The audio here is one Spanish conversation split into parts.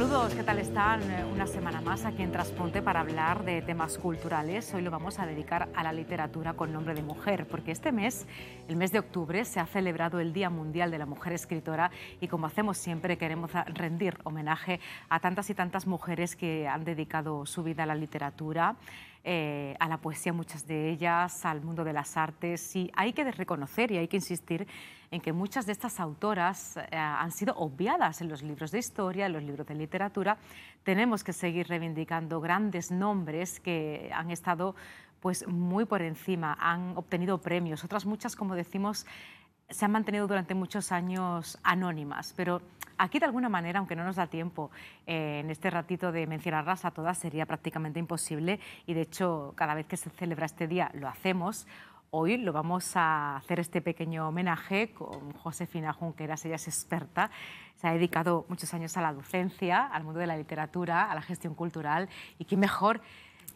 Saludos, ¿qué tal están? Eh, una semana más aquí en Transponte para hablar de temas culturales. Hoy lo vamos a dedicar a la literatura con nombre de mujer, porque este mes, el mes de octubre, se ha celebrado el Día Mundial de la Mujer Escritora y como hacemos siempre queremos rendir homenaje a tantas y tantas mujeres que han dedicado su vida a la literatura. Eh, a la poesía, muchas de ellas, al mundo de las artes, y hay que reconocer y hay que insistir en que muchas de estas autoras eh, han sido obviadas en los libros de historia, en los libros de literatura. Tenemos que seguir reivindicando grandes nombres que han estado pues muy por encima, han obtenido premios, otras muchas, como decimos, se han mantenido durante muchos años anónimas, pero aquí de alguna manera, aunque no nos da tiempo eh, en este ratito de mencionarlas a todas, sería prácticamente imposible y de hecho cada vez que se celebra este día lo hacemos. Hoy lo vamos a hacer este pequeño homenaje con Josefina Junqueras, ella es experta, se ha dedicado muchos años a la docencia, al mundo de la literatura, a la gestión cultural y qué mejor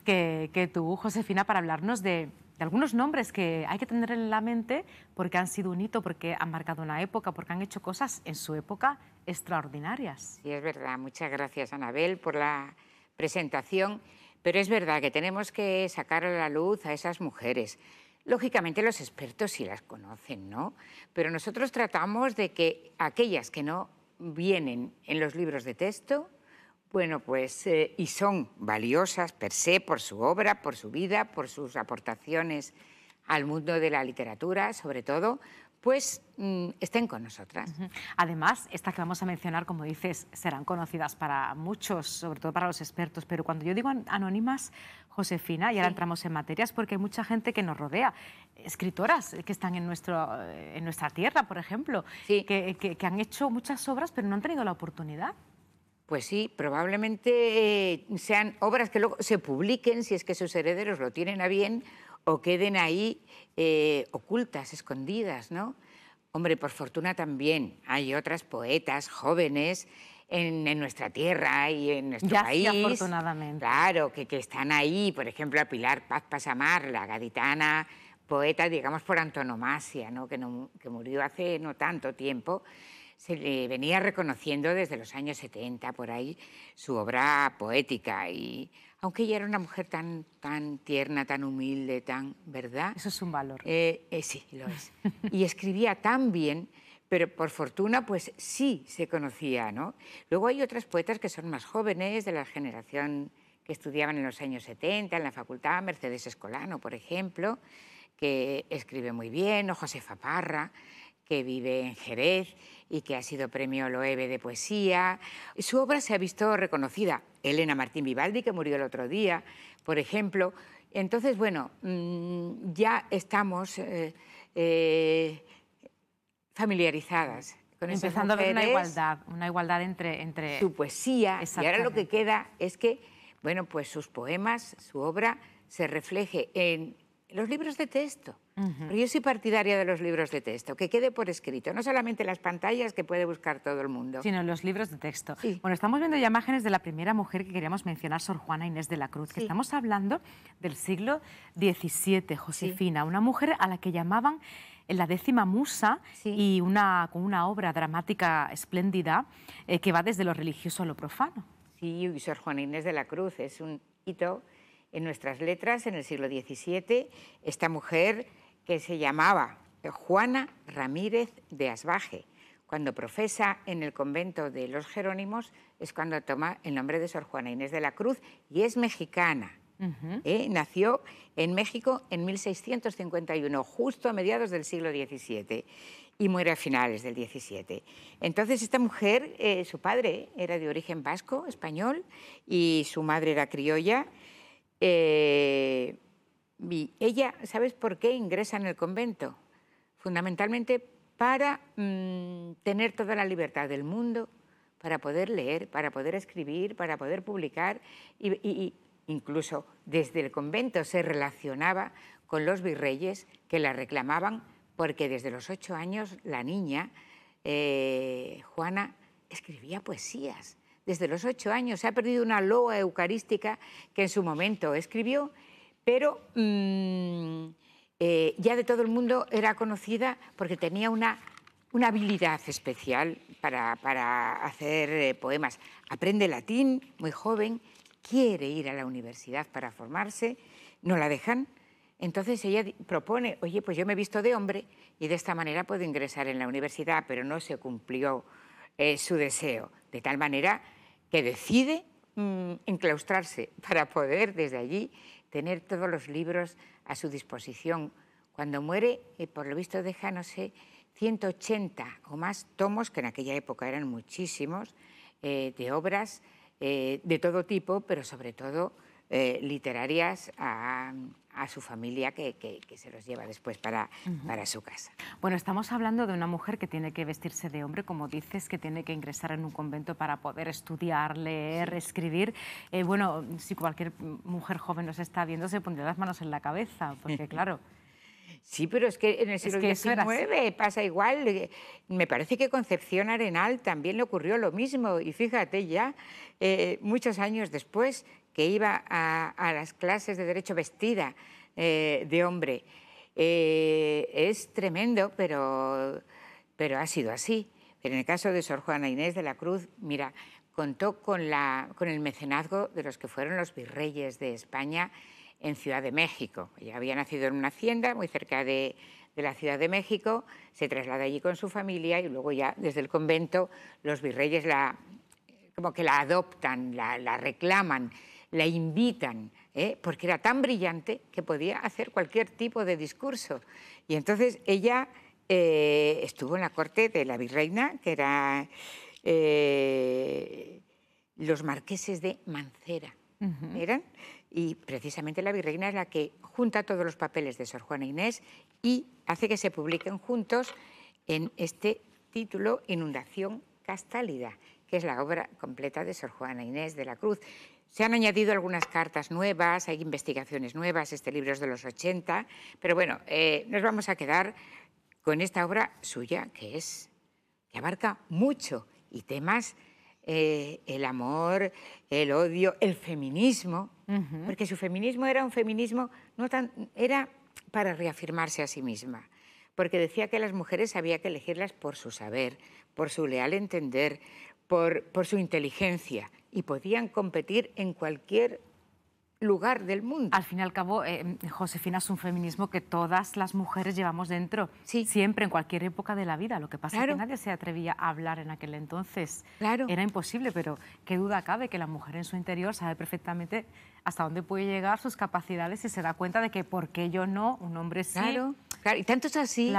que, tú, Josefina, para hablarnos de, de algunos nombres que hay que tener en la mente porque han sido un hito, porque han marcado una época, porque han hecho cosas en su época extraordinarias. Sí, es verdad. Muchas gracias, Anabel, por la presentación. Pero es verdad que tenemos que sacar a la luz a esas mujeres, Lógicamente los expertos sí las conocen, ¿no? Pero nosotros tratamos de que aquellas que no vienen en los libros de texto, bueno, pues, eh, y son valiosas per se por su obra, por su vida, por sus aportaciones al mundo de la literatura, sobre todo, pues mm, estén con nosotras. Además, estas que vamos a mencionar, como dices, serán conocidas para muchos, sobre todo para los expertos, pero cuando yo digo anónimas, Josefina, y ahora entramos en materias, porque hay mucha gente que nos rodea, escritoras que están en, nuestro, eh, en nuestra tierra, por ejemplo, que, que han hecho muchas obras, pero no han tenido la oportunidad. Pues sí, probablemente eh, sean obras que luego se publiquen, si es que sus herederos lo tienen a bien, o queden ahí eh, ocultas, escondidas, ¿no? Hombre, por fortuna también hay otras poetas jóvenes en, nuestra tierra y en nuestro país. Sí, afortunadamente. Claro, que, están ahí, por ejemplo, a Pilar Paz Pasamar, la gaditana poeta, digamos, por antonomasia, ¿no? Que, que murió hace no tanto tiempo se le venía reconociendo desde los años 70 por ahí su obra poética y aunque ella era una mujer tan, tan tierna, tan humilde, tan, ¿verdad? Eso es un valor. Eh, eh, sí, lo es. y escribía tan bien, pero por fortuna, pues sí se conocía, ¿no? Luego hay otras poetas que son más jóvenes, de la generación que estudiaban en los años 70 en la facultad, Mercedes Escolano, por ejemplo, que escribe muy bien, o Josefa Parra que vive en Jerez y que ha sido premio Loewe de poesía. Su obra se ha visto reconocida. Elena Martín Vivaldi, que murió el otro día, por ejemplo. Entonces, bueno, mm, ya estamos eh, eh, familiarizadas con Empezando a ver una igualdad, una igualdad entre... entre... Su poesía, y ahora lo que queda es que, bueno, pues sus poemas, su obra, se refleje en los libros de texto. Yo soy partidaria de los libros de texto, que quede por escrito, no solamente las pantallas que puede buscar todo el mundo. Sino los libros de texto. Bueno, estamos viendo ya imágenes de la primera mujer que queríamos mencionar, Sor Juana Inés de la Cruz, que estamos hablando del siglo XVII, Josefina, una mujer a la que llamaban la décima musa y una, con una obra dramática espléndida eh, que va desde lo religioso a lo profano. Sí, y Sor Juana Inés de la Cruz es un hito en nuestras letras en el siglo XVII, esta mujer que se llamaba Juana Ramírez de Asbaje. Cuando profesa en el convento de los Jerónimos es cuando toma el nombre de Sor Juana Inés de la Cruz y es mexicana. ¿Eh? Nació en México en 1651, justo a mediados del siglo XVII, y muere a finales del XVII. Entonces, esta mujer, eh, su padre era de origen vasco, español, y su madre era criolla, y eh, ella, ¿sabes por qué ingresa en el convento? Fundamentalmente para mm, tener toda la libertad del mundo, para poder leer, para poder escribir, para poder publicar y, incluso desde el convento se relacionaba con los virreyes que la reclamaban porque desde los ocho años la niña, eh, Juana, escribía poesías desde los ocho años. Se ha perdido una loa eucarística que en su momento escribió, pero mm, eh, ya de todo el mundo era conocida porque tenía una, habilidad especial para, hacer eh, poemas. Aprende latín muy joven, quiere ir a la universidad para formarse, no la dejan. Entonces ella propone, oye, pues yo me he visto de hombre y de esta manera puedo ingresar en la universidad, pero no se cumplió eh, su deseo. De tal manera que decide mm, enclaustrarse para poder desde allí tener todos los libros a su disposición. Cuando muere, eh, por lo visto deja, no sé, 180 o más tomos, que en aquella época eran muchísimos, eh, de obras eh, de todo tipo, pero sobre todo eh, literarias a, su familia que, se los lleva después para, para su casa. Bueno, estamos hablando de una mujer que tiene que vestirse de hombre, como dices, que tiene que ingresar en un convento para poder estudiar, leer, escribir. Eh, bueno, si cualquier mujer joven nos está viendo, se pondría las manos en la cabeza, porque claro. Sí, pero es que en el siglo XIX pasa igual. Eh, me parece que Concepción Arenal también le ocurrió lo mismo. Y fíjate ya, muchos años después, que iba a, las clases de derecho vestida eh, de hombre. Eh, es tremendo, pero, pero ha sido así. Pero en el caso de Sor Juana Inés de la Cruz, mira, contó con, la, con el mecenazgo de los que fueron los virreyes de España en Ciudad de México. Ella había nacido en una hacienda muy cerca de, la Ciudad de México, se traslada allí con su familia y luego ya desde el convento los virreyes la, como que la adoptan, la reclaman la invitan, ¿eh? porque era tan brillante que podía hacer cualquier tipo de discurso. Y entonces ella eh, estuvo en la corte de la virreina, que era eh, los marqueses de Mancera. Eran, y precisamente la virreina es la que junta todos los papeles de Sor Juana Inés y hace que se publiquen juntos en este título Inundación Castálida, que es la obra completa de Sor Juana Inés de la Cruz. Se han añadido algunas cartas nuevas, hay investigaciones nuevas, este libro es de los 80, pero bueno, eh, nos vamos a quedar con esta obra suya que es que abarca mucho y temas eh, el amor, el odio, el feminismo, porque su feminismo era un feminismo no tan era para reafirmarse a sí misma, porque decía que las mujeres había que elegirlas por su saber, por su leal entender, por su inteligencia y podían competir en cualquier lugar del mundo. Al fin y al cabo, eh, Josefina es un feminismo que todas las mujeres llevamos dentro, siempre, en cualquier época de la vida. Lo que pasa es que nadie se atrevía a hablar en aquel entonces. Claro. Era imposible, pero qué duda cabe que la mujer en su interior sabe perfectamente hasta dónde puede llegar sus capacidades y se da cuenta de que por qué yo no, un hombre sí. Claro, y tanto es así,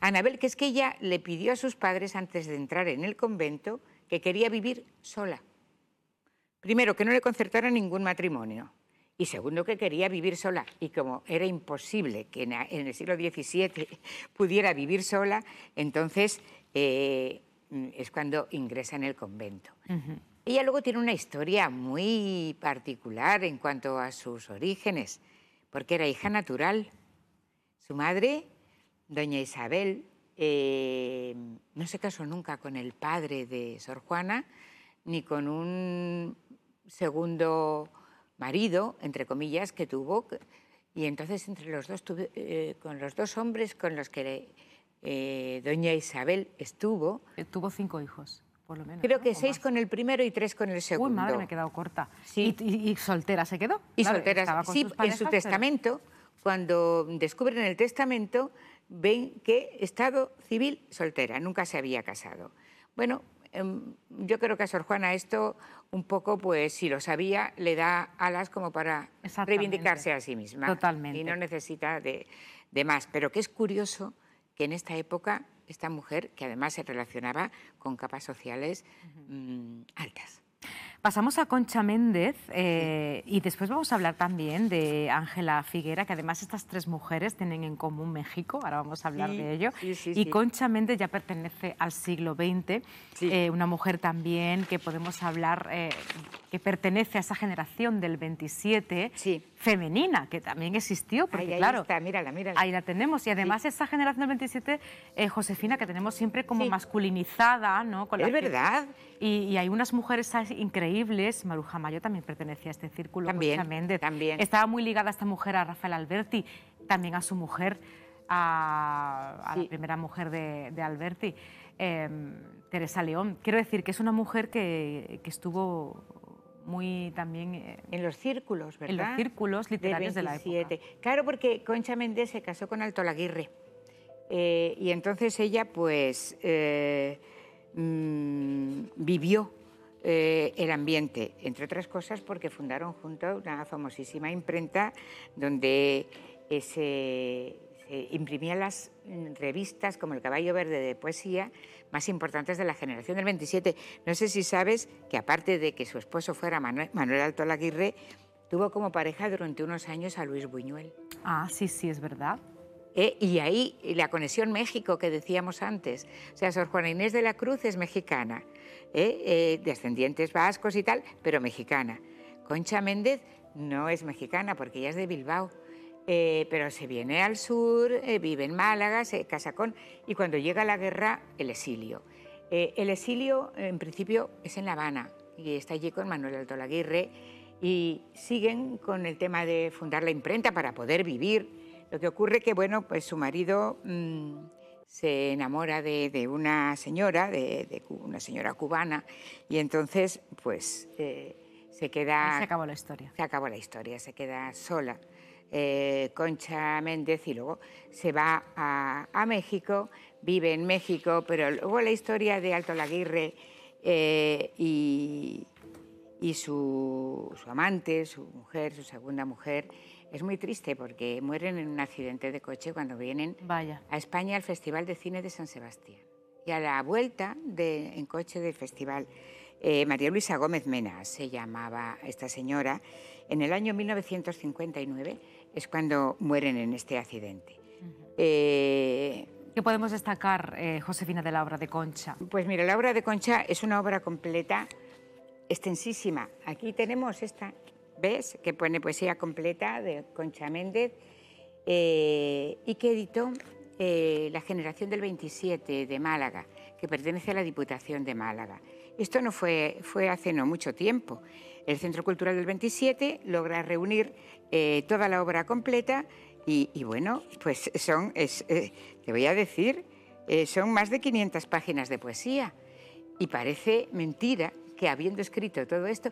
Anabel, que es que ella le pidió a sus padres antes de entrar en el convento que quería vivir sola primero, que no le concertara ningún matrimonio. Y segundo, que quería vivir sola. Y como era imposible que en el siglo XVII pudiera vivir sola, entonces eh, mm, es cuando ingresa en el convento. Ella luego tiene una historia muy particular en cuanto a sus orígenes, porque era hija natural. Su madre, doña Isabel, eh, no se casó nunca con el padre de Sor Juana, ni con un segundo marido, entre comillas, que tuvo. Y entonces entre los dos, tuve, eh, con los dos hombres con los que eh, doña Isabel estuvo... Eh, tuvo cinco hijos. Por lo menos, Creo que seis con el primero y tres con el segundo. Uy, madre, me he quedado corta. Sí. ¿Y, soltera se quedó? Y soltera, sí, en su testamento, cuando descubren el testamento, ven que estado civil soltera, nunca se había casado. Bueno, em, yo creo que a Sor Juana esto un poco, pues si lo sabía, le da alas como para reivindicarse a sí misma. Y no necesita de, más. Pero que es curioso que en esta época esta mujer, que además se relacionaba con capas sociales mm, altas. Pasamos a Concha Méndez eh, y después vamos a hablar también de Ángela Figuera, que además estas tres mujeres tienen en común México, ahora vamos a hablar de ello. y Concha Méndez ya pertenece al siglo XX, eh, una mujer también que podemos hablar, eh, que pertenece a esa generación del 27, femenina, que también existió, ahí, está, mírala, mírala. ahí la tenemos. Y además esa generación del 27, Josefina, que tenemos siempre como masculinizada, ¿no? es verdad. y hay unas mujeres increíbles Maruja Mayo también pertenecía a este círculo. También, también. Estaba muy ligada esta mujer a Rafael Alberti, también a su mujer, a, la primera mujer de, Alberti, em, Teresa León. Quiero decir que es una mujer que, estuvo muy también... Eh, en los círculos, ¿verdad? En los círculos literarios de, la época. Claro, porque Concha Méndez se casó con Alto Laguirre. Eh, y entonces ella, pues, eh, mm, vivió eh, el ambiente, entre otras cosas porque fundaron junto una famosísima imprenta donde eh, se, imprimían las revistas como El Caballo Verde de poesía más importantes de la generación del 27. No sé si sabes que aparte de que su esposo fuera Manuel, Alto Laguirre, tuvo como pareja durante unos años a Luis Buñuel. Ah, sí, sí, es verdad. Eh, y ahí la conexión México que decíamos antes. O sea, Sor Juana Inés de la Cruz es mexicana. ¿eh? eh, descendientes vascos y tal, pero mexicana. Concha Méndez no es mexicana porque ella es de Bilbao. Eh, pero se viene al sur, eh, vive en Málaga, se casa con... Y cuando llega la guerra, el exilio. el exilio, en principio, es en La Habana y está allí con Manuel Alto Laguirre y siguen con el tema de fundar la imprenta para poder vivir. Lo que ocurre que, bueno, pues su marido mm, se enamora de, una señora, de, una señora cubana, y entonces, pues, eh, se queda... se acabó la historia. Se acabó la historia, se queda sola. Eh, Concha Méndez y luego se va a, México, vive en México, pero luego la historia de Alto Laguirre eh, y, su amante, su mujer, su segunda mujer, es muy triste porque mueren en un accidente de coche cuando vienen a España al Festival de Cine de San Sebastián. Y a la vuelta en coche del festival, eh, María Luisa Gómez Mena se llamaba esta señora, en el año 1959 es cuando mueren en este accidente. Eh, ¿Qué podemos destacar, eh, Josefina, de la obra de Concha? Pues mira, la obra de Concha es una obra completa, extensísima. Aquí tenemos esta, ¿ves? Que pone poesía completa de Concha Méndez eh, y que editó eh, La generación del 27 de Málaga, que pertenece a la Diputación de Málaga. Esto no fue, fue hace no mucho tiempo. El Centro Cultural del 27 logra reunir eh, toda la obra completa y, bueno, pues son, te voy a decir, son más de 500 páginas de poesía. Y parece mentira que habiendo escrito todo esto,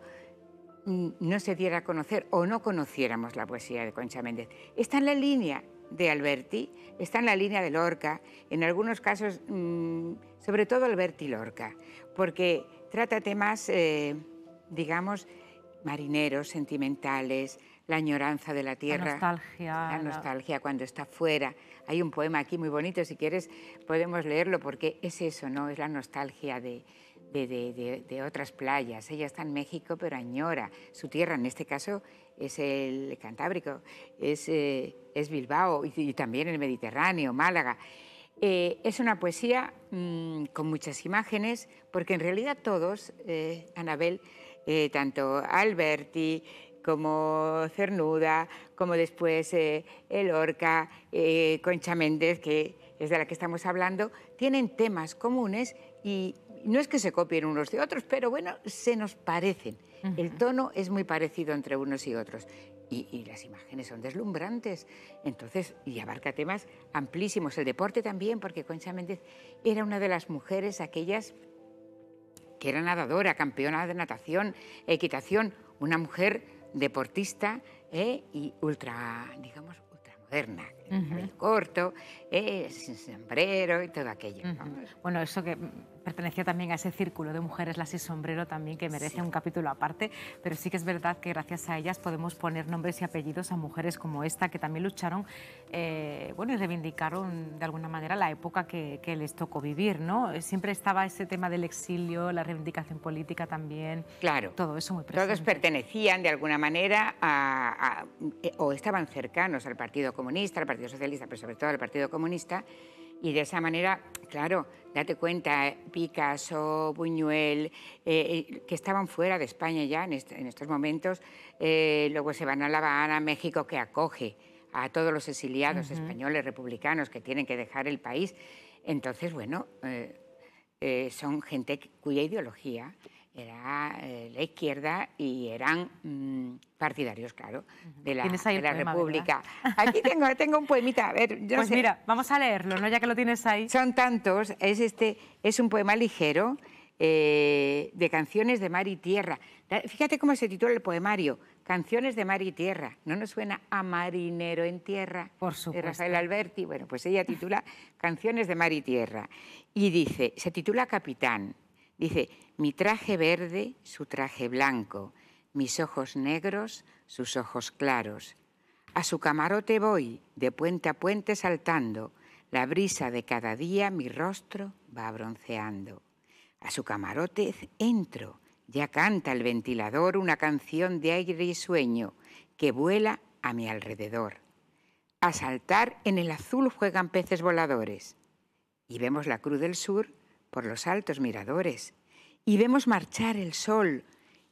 no se diera a conocer o no conociéramos la poesía de Concha Méndez. Está en la línea de Alberti, está en la línea de Lorca, en algunos casos, mm, sobre todo Alberti Lorca, porque trata temas, eh, digamos, marineros, sentimentales, la añoranza de la tierra. La nostalgia. La nostalgia cuando está fuera. Hay un poema aquí muy bonito, si quieres podemos leerlo, porque es eso, ¿no? Es la nostalgia de, de, otras playas. Ella está en México, pero añora su tierra, en este caso es el Cantábrico, es, eh, es Bilbao y, también el Mediterráneo, Málaga. Eh, es una poesía mm, con muchas imágenes, porque en realidad todos, eh, Anabel, tanto Alberti, como Cernuda, como después El Orca, Concha Méndez, que es de la que estamos hablando, tienen temas comunes y no es que se copien unos de otros, pero bueno, se nos parecen. El tono es muy parecido entre unos y otros. Y, las imágenes son deslumbrantes. Entonces, y abarca temas amplísimos. El deporte también, porque Concha Méndez era una de las mujeres, aquellas que era nadadora, campeona de natación, equitación, una mujer deportista eh, y ultra, digamos, ultramoderna, el corto, eh, sin sombrero y todo aquello. Bueno, eso que pertenecía también a ese círculo de mujeres las y sombrero también que merece un capítulo aparte, pero sí que es verdad que gracias a ellas podemos poner nombres y apellidos a mujeres como esta que también lucharon eh, bueno, y reivindicaron de alguna manera la época que, les tocó vivir, ¿no? Siempre estaba ese tema del exilio, la reivindicación política también. Claro. Todo eso muy presente. Todos pertenecían de alguna manera a, eh, o estaban cercanos al Partido Comunista, al Partido Socialista, pero sobre todo al Partido Comunista, y de esa manera, claro, date cuenta, eh, Picasso, Buñuel, eh, eh, que estaban fuera de España ya en, estos momentos, luego se van a La Habana, México, que acoge a todos los exiliados españoles, republicanos, que tienen que dejar el país. Entonces, bueno, son gente cuya ideología era eh, la izquierda y eran mm, partidarios, claro, de la, la República. Aquí tengo, tengo un poemita, a ver, Pues mira, vamos a leerlo, ¿no? Ya que lo tienes ahí. Son tantos, es, este, es un poema ligero eh, de canciones de mar y tierra. Fíjate cómo se titula el poemario, Canciones de mar y tierra. ¿No nos suena a Marinero en tierra? Por supuesto. De Rafael Alberti. Bueno, pues ella titula Canciones de mar y tierra. Y dice, se titula Capitán. Dice, mi traje verde, su traje blanco, mis ojos negros, sus ojos claros. A su camarote voy, de puente a puente saltando, la brisa de cada día mi rostro va bronceando. A su camarote entro, ya canta el ventilador una canción de aire y sueño que vuela a mi alrededor. A saltar en el azul juegan peces voladores. Y vemos la Cruz del Sur por los altos miradores y vemos marchar el sol.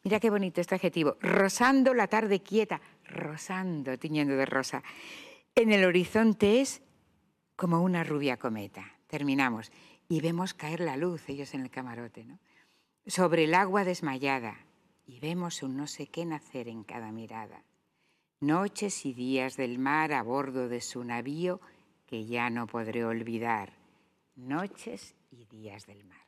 Mira qué bonito este adjetivo, rosando la tarde quieta, rosando, tiñendo de rosa. En el horizonte es como una rubia cometa. Terminamos. Y vemos caer la luz, ellos en el camarote, ¿no? Sobre el agua desmayada. Y vemos un no sé qué nacer en cada mirada. Noches y días del mar a bordo de su navío que ya no podré olvidar. Noches Días del Mar.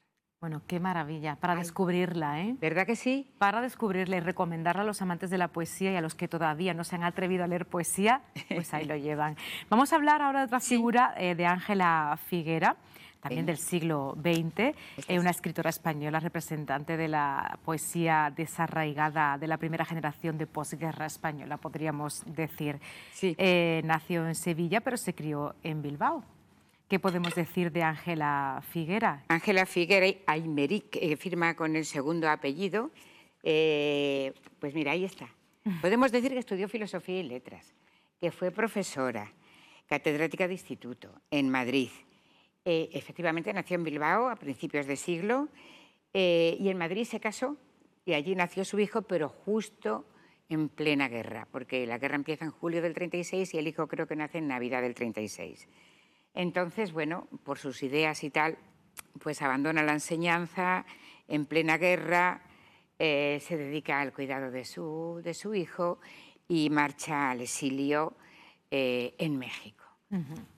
Bueno, qué maravilla, para descubrirla, ¿eh? ¿Verdad que sí? Para descubrirla y recomendarla a los amantes de la poesía y a los que todavía no se han atrevido a leer poesía, pues ahí lo llevan. Vamos a hablar ahora de otra figura eh, de Ángela Figuera, también del siglo XX, eh, Es una escritora española representante de la poesía desarraigada de la primera generación de posguerra española, podríamos decir. Sí. Eh, nació en Sevilla, pero se crió en Bilbao. ¿Qué podemos decir de Ángela Figuera? Ángela Figuera Aymeric eh, firma con el segundo apellido. Eh, pues mira, ahí está. Podemos decir que estudió filosofía y letras, que fue profesora, catedrática de instituto en Madrid. Eh, efectivamente nació en Bilbao a principios de siglo eh, y en Madrid se casó y allí nació su hijo, pero justo en plena guerra, porque la guerra empieza en julio del 36 y el hijo creo que nace en Navidad del 36. Entonces, bueno, por sus ideas y tal, pues abandona la enseñanza en plena guerra, eh, se dedica al cuidado de su, hijo y marcha al exilio eh, en México.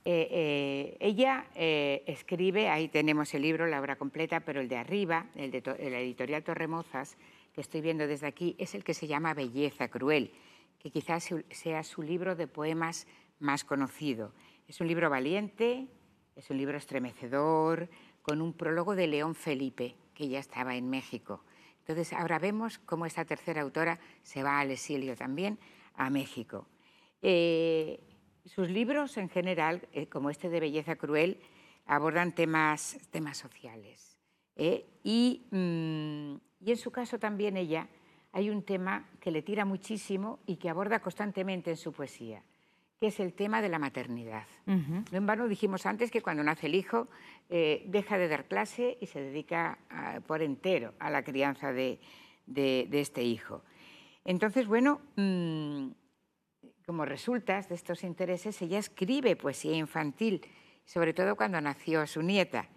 Eh, ella escribe, ahí tenemos el libro, la obra completa, pero el de arriba, el de, la editorial Torremozas, que estoy viendo desde aquí, es el que se llama Belleza Cruel, que quizás sea su libro de poemas más conocido. Es un libro valiente, es un libro estremecedor, con un prólogo de León Felipe, que ya estaba en México. Entonces, ahora vemos cómo esta tercera autora se va al exilio también a México. Eh, sus libros en general, eh, como este de Belleza Cruel, abordan temas, temas sociales. ¿eh? Mm, y en su caso también ella, hay un tema que le tira muchísimo y que aborda constantemente en su poesía, que es el tema de la maternidad. No en vano dijimos antes que cuando nace el hijo eh, deja de dar clase y se dedica por entero a la crianza de, este hijo. Entonces, bueno, mm, como resultas de estos intereses, ella escribe poesía infantil, sobre todo cuando nació su nieta.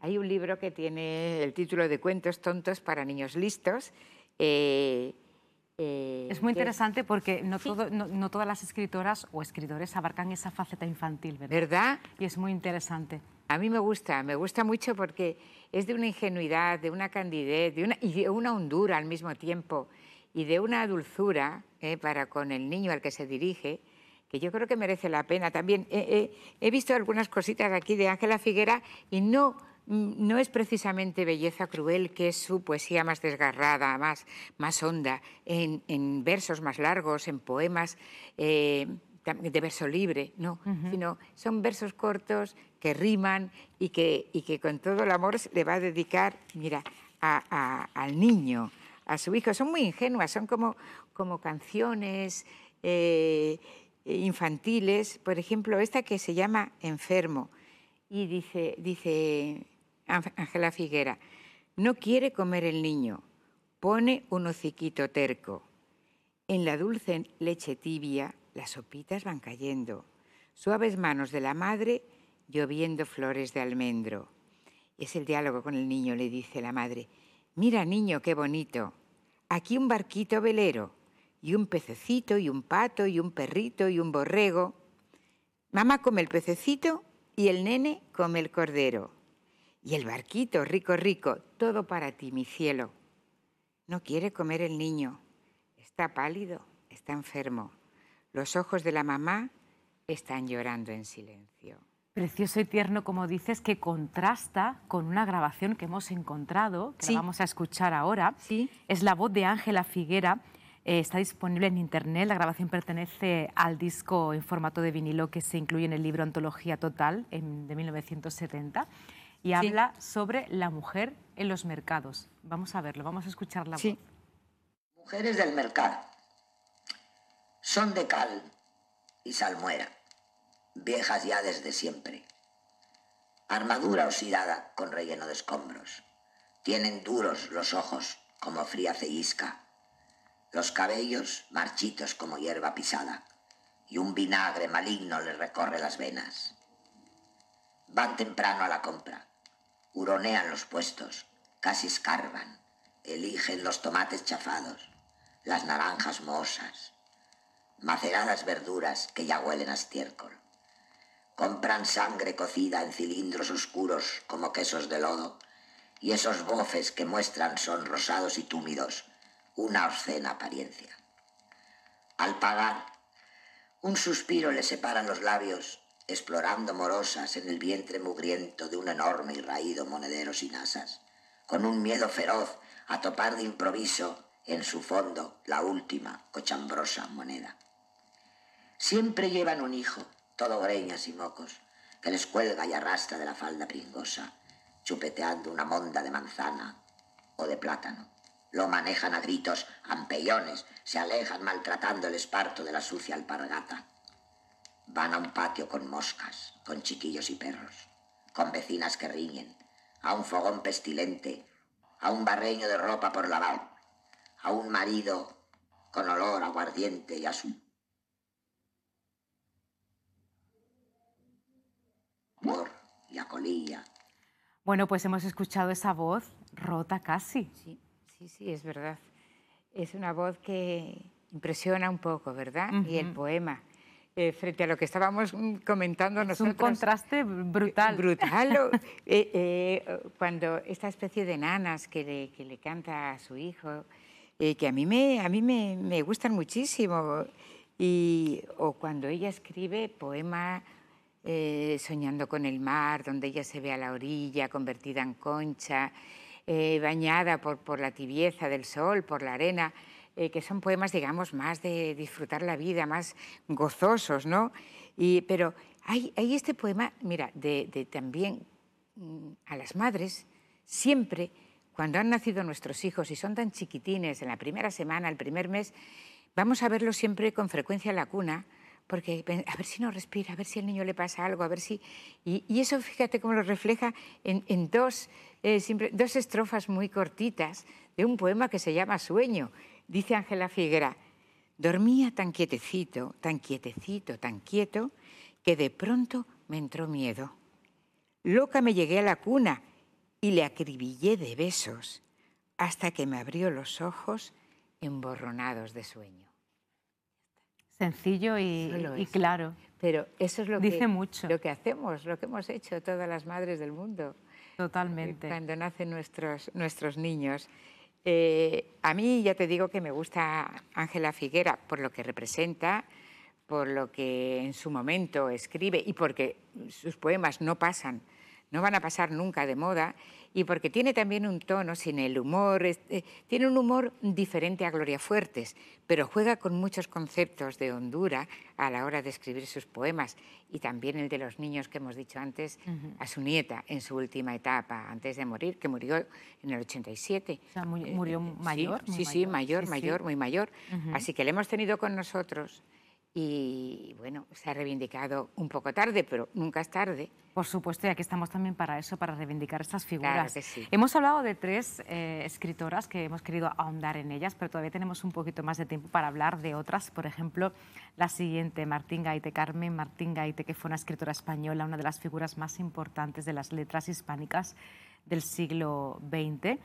Hay un libro que tiene el título de Cuentos tontos para niños listos. Eh, eh, es muy interesante porque no, todo, no, todas las escritoras o escritores abarcan esa faceta infantil, ¿verdad? Y es muy interesante. A mí me gusta, me gusta mucho porque es de una ingenuidad, de una candidez de una, y de una hondura al mismo tiempo y de una dulzura eh, para con el niño al que se dirige que yo creo que merece la pena. También he visto algunas cositas aquí de Ángela Figuera y no Mm, no es precisamente Belleza Cruel, que es su poesía más desgarrada, más, más honda, en, versos más largos, en poemas eh, de verso libre, no, sino son versos cortos que riman y que, y que con todo el amor le va a dedicar, mira, al niño, a su hijo. Son muy ingenuas, son como, como canciones eh, infantiles. Por ejemplo, esta que se llama Enfermo. Y dice, dice Ángela Figuera, no quiere comer el niño, pone un hociquito terco. En la dulce leche tibia las sopitas van cayendo, suaves manos de la madre lloviendo flores de almendro. Es el diálogo con el niño, le dice la madre. Mira, niño, qué bonito. Aquí un barquito velero, y un pececito, y un pato, y un perrito, y un borrego. Mamá come el pececito y el nene come el cordero. Y el barquito, rico, rico, todo para ti, mi cielo. No quiere comer el niño. Está pálido, está enfermo. Los ojos de la mamá están llorando en silencio. Precioso y tierno, como dices, que contrasta con una grabación que hemos encontrado, que vamos a escuchar ahora. Sí. Es la voz de Ángela Figuera. Eh, está disponible en internet. La grabación pertenece al disco en formato de vinilo que se incluye en el libro Antología Total de 1970 y habla sobre la mujer en los mercados. Vamos a verlo, vamos a escuchar la voz. Mujeres del mercado son de cal y salmuera, viejas ya desde siempre. Armadura oxidada con relleno de escombros. Tienen duros los ojos como fría cellisca, los cabellos marchitos como hierba pisada, y un vinagre maligno les recorre las venas. Van temprano a la compra, Huronean los puestos, casi escarban, eligen los tomates chafados, las naranjas mohosas, maceradas verduras que ya huelen a estiércol. Compran sangre cocida en cilindros oscuros como quesos de lodo y esos bofes que muestran son rosados y túmidos, una obscena apariencia. Al pagar, un suspiro le separa los labios explorando morosas en el vientre mugriento de un enorme y raído monedero sin asas, con un miedo feroz a topar de improviso en su fondo la última cochambrosa moneda. Siempre llevan un hijo, todo greñas y mocos, que les cuelga y arrastra de la falda pringosa, chupeteando una monda de manzana o de plátano. Lo manejan a gritos, ampellones, se alejan maltratando el esparto de la sucia alpargata Van a un patio con moscas, con chiquillos y perros, con vecinas que riñen, a un fogón pestilente, a un barreño de ropa por lavar, a un marido con olor aguardiente y a su... y a colilla. Bueno, pues hemos escuchado esa voz rota casi. Sí, sí, sí, es verdad. Es una voz que impresiona un poco, ¿verdad? Y el poema eh, frente a lo que estábamos mm, comentando es Un contraste brutal. Brutal. Eh, eh, cuando esta especie de nanas que le, canta a su hijo, que a mí, me, a mí me, gustan muchísimo, y, o cuando ella escribe poema Soñando con el mar, donde ella se ve a la orilla convertida en concha, bañada por, por la tibieza del sol, por la arena. Eh, que son poemas, digamos, más de disfrutar la vida, más gozosos, ¿no? Y, pero hay, este poema, mira, de, también mm, a las madres, siempre cuando han nacido nuestros hijos y son tan chiquitines, en la primera semana, el primer mes, vamos a verlos siempre con frecuencia en la cuna, porque a ver si no respira, a ver si al niño le pasa algo, a ver si... Y, eso, fíjate cómo lo refleja en, dos, eh, siempre, dos estrofas muy cortitas de un poema que se llama Sueño, Dice Ángela Figuera, dormía tan quietecito, tan quietecito, tan quieto, que de pronto me entró miedo. Loca me llegué a la cuna y le acribillé de besos hasta que me abrió los ojos emborronados de sueño. Sencillo y, claro. Pero eso es lo que, lo que hacemos, lo que hemos hecho todas las madres del mundo. Totalmente. Cuando nacen nuestros niños. Eh, a mí ya te digo que me gusta Ángela Figuera por lo que representa, por lo que en su momento escribe y porque sus poemas no pasan no van a pasar nunca de moda y porque tiene también un tono sin el humor, eh, tiene un humor diferente a Gloria Fuertes, pero juega con muchos conceptos de Honduras a la hora de escribir sus poemas y también el de los niños que hemos dicho antes a su nieta en su última etapa antes de morir, que murió en el 87. murió mayor. Sí, sí, mayor, mayor, muy mayor. Así que le hemos tenido con nosotros y bueno, se ha reivindicado un poco tarde, pero nunca es tarde. Por supuesto, y aquí estamos también para eso, para reivindicar estas figuras. Hemos hablado de tres eh, escritoras que hemos querido ahondar en ellas, pero todavía tenemos un poquito más de tiempo para hablar de otras. Por ejemplo, la siguiente, Martín Gaite Carmen. Martín Gaite, que fue una escritora española, una de las figuras más importantes de las letras hispánicas del siglo XX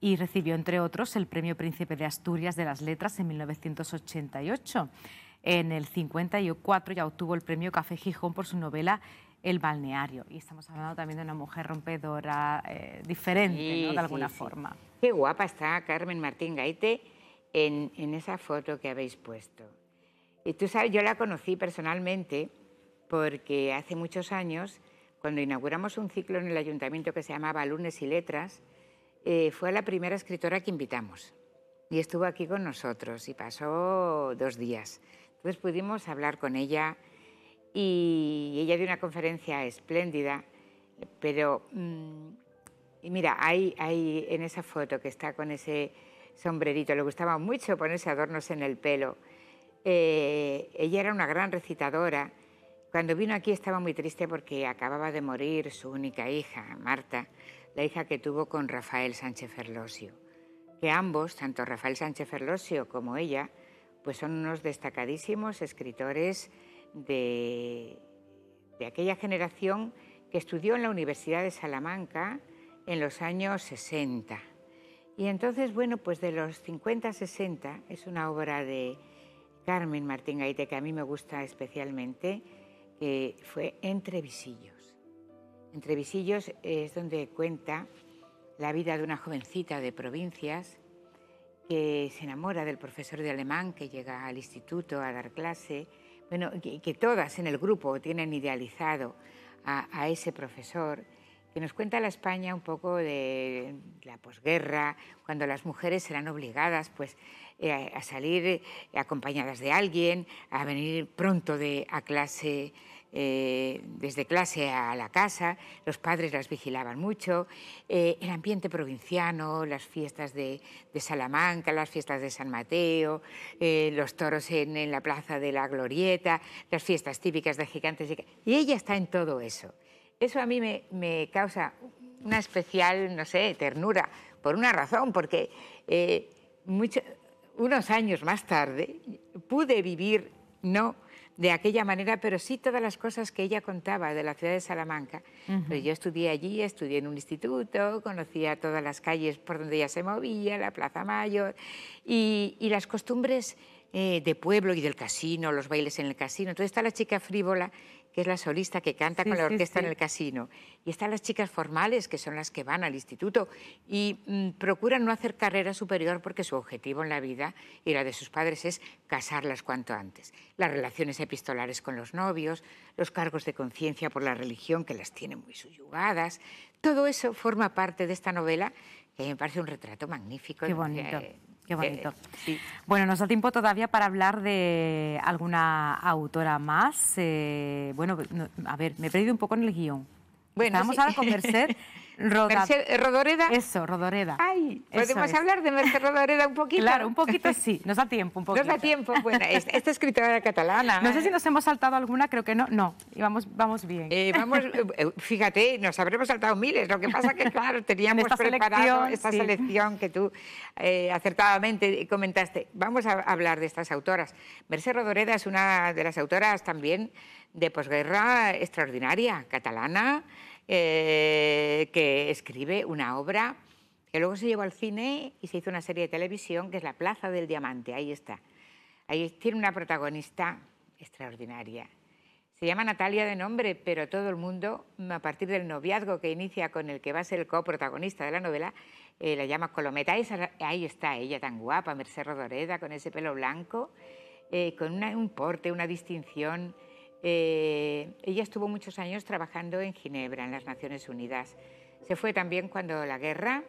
y recibió, entre otros, el Premio Príncipe de Asturias de las Letras en 1988. En el 54 ya obtuvo el premio Café Gijón por su novela El balneario. Y estamos hablando también de una mujer rompedora, eh, diferente, ¿no? de alguna forma. Qué guapa está Carmen Martín Gaite en, esa foto que habéis puesto. Y tú sabes, yo la conocí personalmente porque hace muchos años, cuando inauguramos un ciclo en el ayuntamiento que se llamaba Lunes y Letras, eh, fue la primera escritora que invitamos y estuvo aquí con nosotros y pasó dos días. Entonces pudimos hablar con ella y ella dio una conferencia espléndida, pero mm, y mira, ahí, en esa foto que está con ese sombrerito, le gustaba mucho ponerse adornos en el pelo. Eh, ella era una gran recitadora. Cuando vino aquí estaba muy triste porque acababa de morir su única hija, Marta, la hija que tuvo con Rafael Sánchez Ferlosio, que ambos, tanto Rafael Sánchez Ferlosio como ella, pues son unos destacadísimos escritores de, aquella generación que estudió en la Universidad de Salamanca en los años 60. Y entonces, bueno, pues de los 50-60 es una obra de Carmen Martín Gaite que a mí me gusta especialmente, que fue Entre visillos. Entre visillos es donde cuenta la vida de una jovencita de provincias que se enamora del profesor de alemán que llega al instituto a dar clase, bueno, que, todas en el grupo tienen idealizado a, ese profesor, que nos cuenta la España un poco de la posguerra, cuando las mujeres serán obligadas pues, eh, a salir acompañadas de alguien, a venir pronto de, a clase eh, desde clase a la casa, los padres las vigilaban mucho, eh, el ambiente provinciano, las fiestas de, Salamanca, las fiestas de San Mateo, eh, los toros en, la plaza de la Glorieta, las fiestas típicas de gigantes. Y ella está en todo eso. Eso a mí me, causa una especial, no sé, ternura, por una razón, porque unos años más tarde pude vivir, no de aquella manera, pero sí todas las cosas que ella contaba de la ciudad de Salamanca. yo estudié allí, estudié en un instituto, conocía todas las calles por donde ella se movía, la Plaza Mayor, y, las costumbres eh, de pueblo y del casino, los bailes en el casino. Entonces está la chica frívola que es la solista que canta con la orquesta en el casino. Y están las chicas formales, que son las que van al instituto y mm, procuran no hacer carrera superior porque su objetivo en la vida y la de sus padres es casarlas cuanto antes. Las relaciones epistolares con los novios, los cargos de conciencia por la religión que las tienen muy subyugadas, todo eso forma parte de esta novela que me parece un retrato magnífico. Qué bonito. Qué eh, bonito. Sí. Bueno, nos da tiempo todavía para hablar de alguna autora más. Eh, bueno, a ver, me he perdido un poco en el guión. Bueno, vamos a ahora con Eh, Rodoreda. Eso, Rodoreda. podemos hablar de Merced Rodoreda un poquito. Claro, un poquito sí, nos da tiempo un poquito. Nos da tiempo, bueno, esta, escritora catalana. No sé si nos hemos saltado alguna, creo que no, no, y vamos, vamos bien. Eh, vamos, eh, fíjate, nos habremos saltado miles, lo que pasa que claro, teníamos esta preparado selección, esta selección que tú acertadamente comentaste. Vamos a hablar de estas autoras. Merced Rodoreda es una de las autoras también de posguerra extraordinaria, catalana, eh, que escribe una obra que luego se llevó al cine y se hizo una serie de televisión que es La Plaza del Diamante, ahí está. Ahí tiene una protagonista extraordinaria. Se llama Natalia de nombre, pero todo el mundo, a partir del noviazgo que inicia con el que va a ser el coprotagonista de la novela, eh, la llama Colometa. ahí está ella, tan guapa, Mercer Rodoreda, con ese pelo blanco, eh, con un porte, una distinción eh, ella estuvo muchos años trabajando en Ginebra, en las Naciones Unidas. Se fue también cuando la guerra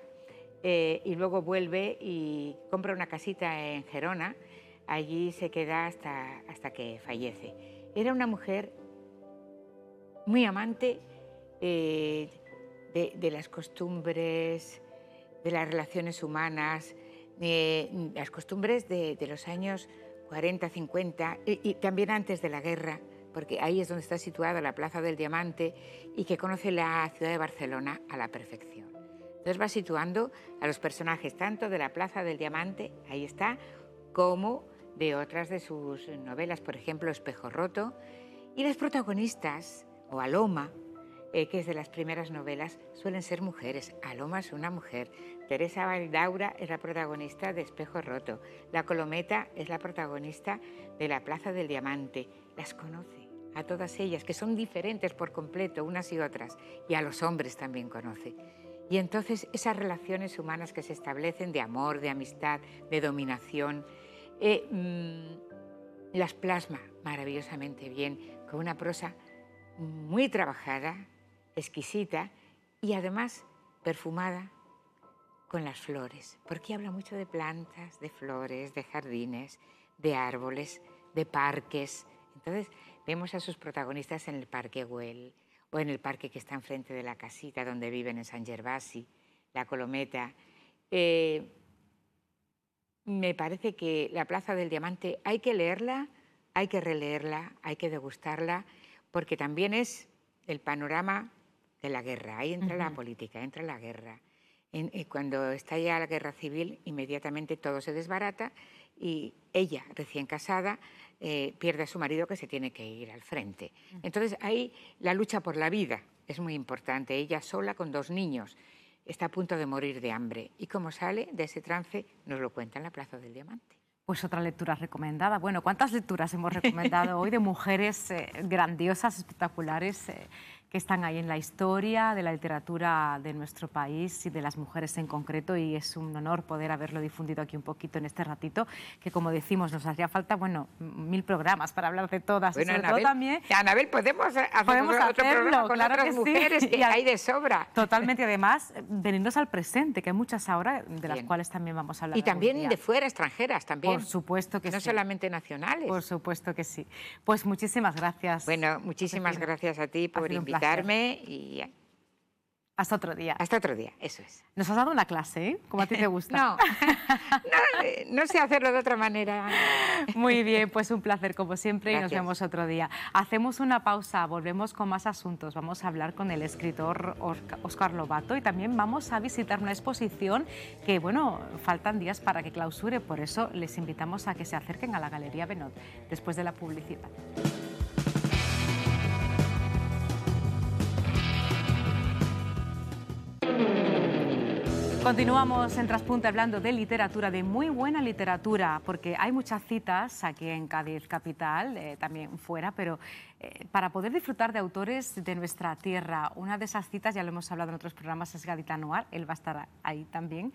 eh, y luego vuelve y compra una casita en Gerona. Allí se queda hasta, hasta que fallece. Era una mujer muy amante eh, de, las costumbres, de las relaciones humanas, las costumbres de, los años 40, 50 y también antes de la guerra porque ahí es donde está situada la Plaza del Diamante y que conoce la ciudad de Barcelona a la perfección. Entonces va situando a los personajes tanto de la Plaza del Diamante, ahí está, como de otras de sus novelas, por ejemplo Espejo Roto, y las protagonistas, o Aloma, eh, que es de las primeras novelas, suelen ser mujeres. Aloma es una mujer, Teresa Valdaura es la protagonista de Espejo Roto. La Colometa es la protagonista de La Plaza del Diamante. Las conoce a todas ellas, que son diferentes por completo unas y otras, y a los hombres también conoce. Y entonces esas relaciones humanas que se establecen de amor, de amistad, de dominación, eh, mm, las plasma maravillosamente bien, con una prosa muy trabajada, exquisita y además perfumada con las flores, porque habla mucho de plantas, de flores, de jardines, de árboles, de parques. Entonces, vemos a sus protagonistas en el Parque Güell o en el parque que está enfrente de la casita donde viven en San Gervasi, la Colometa. Eh, me parece que la Plaza del Diamante hay que leerla, hay que releerla, hay que degustarla, porque también es el panorama de la guerra. Ahí entra la política, entra la guerra. Eh, cuando está ya la guerra civil, inmediatamente todo se desbarata y ella, recién casada, eh, pierde a su marido que se tiene que ir al frente. Entonces ahí la lucha por la vida es muy importante. Ella sola con dos niños está a punto de morir de hambre. ¿Y cómo sale de ese trance? Nos lo cuenta en la Plaza del Diamante. Pues otra lectura recomendada. Bueno, ¿cuántas lecturas hemos recomendado hoy de mujeres eh, grandiosas, espectaculares? Eh, que están ahí en la historia de la literatura de nuestro país y de las mujeres en concreto y es un honor poder haberlo difundido aquí un poquito en este ratito, que como decimos nos haría falta, bueno, mil programas para hablar de todas. Bueno, también. Anabel, también... podemos hacer podemos otro con otras mujeres que hay de sobra. Totalmente, además, eh, venirnos al presente, que hay muchas ahora de las cuales también vamos a hablar. Y también de fuera, extranjeras también. Por supuesto que no sí. No solamente nacionales. Por supuesto que sí. Pues muchísimas gracias. Bueno, muchísimas gracias a ti por invitarme invitarme y hasta otro día. Hasta otro día, eso es. ¿Nos has dado una clase, ¿eh? como a ti te gusta? no, eh, no, sé hacerlo de otra manera. Muy bien, pues un placer como siempre y nos vemos otro día. Hacemos una pausa, volvemos con más asuntos. Vamos a hablar con el escritor Oscar Lobato y también vamos a visitar una exposición que, bueno, faltan días para que clausure, por eso les invitamos a que se acerquen a la Galería Benot después de la publicidad. Continuamos en Traspunta hablando de literatura, de muy buena literatura, porque hay muchas citas aquí en Cádiz Capital, eh, también fuera, pero eh, para poder disfrutar de autores de nuestra tierra, una de esas citas, ya lo hemos hablado en otros programas, es Gadita Noir, él va a estar ahí también,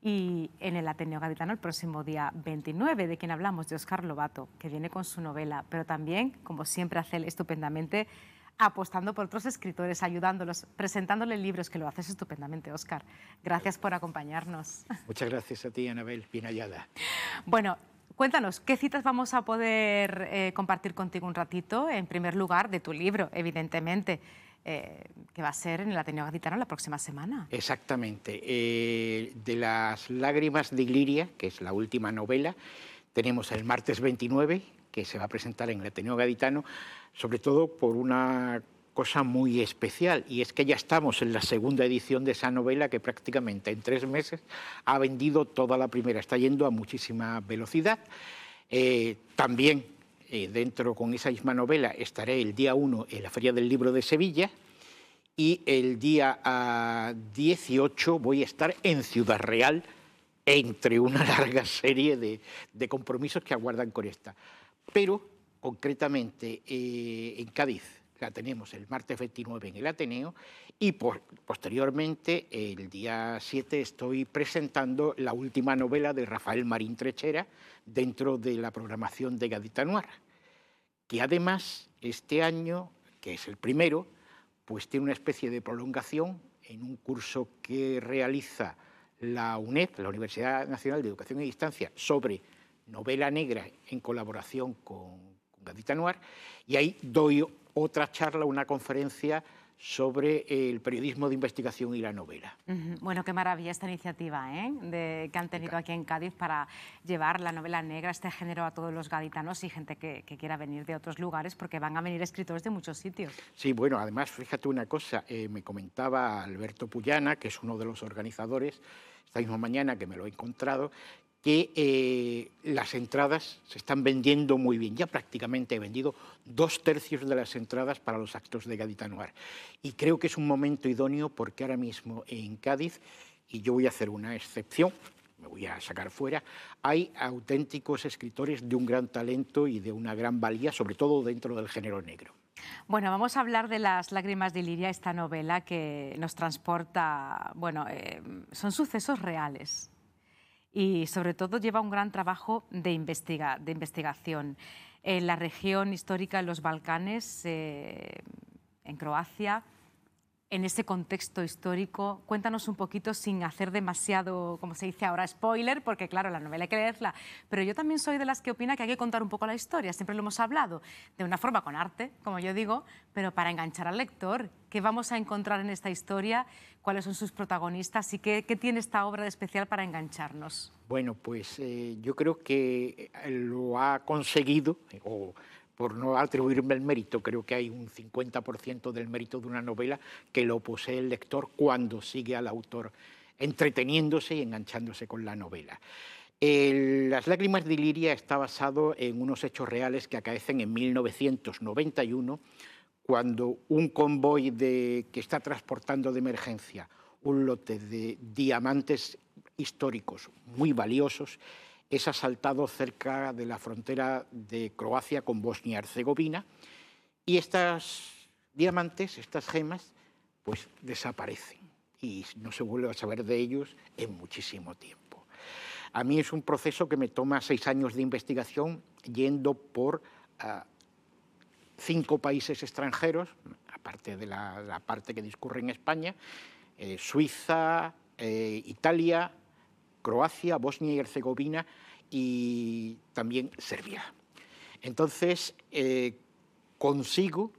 y en el Ateneo Gaditano el próximo día 29, de quien hablamos, de Oscar Lobato, que viene con su novela, pero también, como siempre hace él estupendamente, apostando por otros escritores, ayudándolos, presentándoles libros, que lo haces estupendamente, Oscar. Gracias por acompañarnos. Muchas gracias a ti, Anabel Pinallada. Bueno, Cuéntanos, ¿qué citas vamos a poder eh, compartir contigo un ratito? En primer lugar, de tu libro, evidentemente, eh, que va a ser en el Ateneo Gaditano la próxima semana. Exactamente. Eh, de las lágrimas de Iliria, que es la última novela, tenemos el martes 29, que se va a presentar en el Ateneo Gaditano, sobre todo por una cosa muy especial, y es que ya estamos en la segunda edición de esa novela que prácticamente en tres meses ha vendido toda la primera, está yendo a muchísima velocidad. Eh, también eh, dentro con esa misma novela estaré el día 1 en la Feria del Libro de Sevilla y el día 18 ah, voy a estar en Ciudad Real entre una larga serie de, de compromisos que aguardan con esta. Pero concretamente eh, en Cádiz, la tenemos el martes 29 en el Ateneo y posteriormente el día 7 estoy presentando la última novela de Rafael Marín Trechera dentro de la programación de Gadita Noir, que además este año, que es el primero, pues tiene una especie de prolongación en un curso que realiza la UNED, la Universidad Nacional de Educación y Distancia, sobre novela negra en colaboración con y ahí doy otra charla, una conferencia sobre el periodismo de investigación y la novela. Bueno, qué maravilla esta iniciativa ¿eh? de, que han tenido aquí en Cádiz para llevar la novela negra, este género, a todos los gaditanos y gente que, quiera venir de otros lugares, porque van a venir escritores de muchos sitios. Sí, bueno, además, fíjate una cosa, eh, me comentaba Alberto Puyana, que es uno de los organizadores, esta misma mañana que me lo he encontrado, que eh, las entradas se están vendiendo muy bien. Ya prácticamente he vendido dos tercios de las entradas para los actos de Noir. Y creo que es un momento idóneo porque ahora mismo en Cádiz, y yo voy a hacer una excepción, me voy a sacar fuera, hay auténticos escritores de un gran talento y de una gran valía, sobre todo dentro del género negro. Bueno, vamos a hablar de Las lágrimas de Liria, esta novela que nos transporta, bueno, eh, son sucesos reales, y sobre todo lleva un gran trabajo de, de investigación. En la región histórica, de los Balcanes, eh, en Croacia, en ese contexto histórico, cuéntanos un poquito sin hacer demasiado, como se dice ahora, spoiler, porque claro, la novela hay que leerla, pero yo también soy de las que opina que hay que contar un poco la historia, siempre lo hemos hablado, de una forma con arte, como yo digo, pero para enganchar al lector, ¿qué vamos a encontrar en esta historia? ¿Cuáles son sus protagonistas? ¿Y qué, tiene esta obra de especial para engancharnos? Bueno, pues eh, yo creo que lo ha conseguido, por no atribuirme el mérito, creo que hay un 50% del mérito de una novela que lo posee el lector cuando sigue al autor entreteniéndose y enganchándose con la novela. Las lágrimas de Liria está basado en unos hechos reales que acaecen en 1991, cuando un convoy que está transportando de emergencia un lote de diamantes históricos muy valiosos es asaltado cerca de la frontera de Croacia con Bosnia-Herzegovina y estas diamantes, estas gemas, pues desaparecen y no se vuelve a saber de ellos en muchísimo tiempo. A mí es un proceso que me toma seis años de investigación yendo por ah, cinco países extranjeros, aparte de la, parte que discurre en España, eh, Suiza, eh, Italia, Croacia, Bosnia y Herzegovina y también Serbia. Entonces, eh, consigo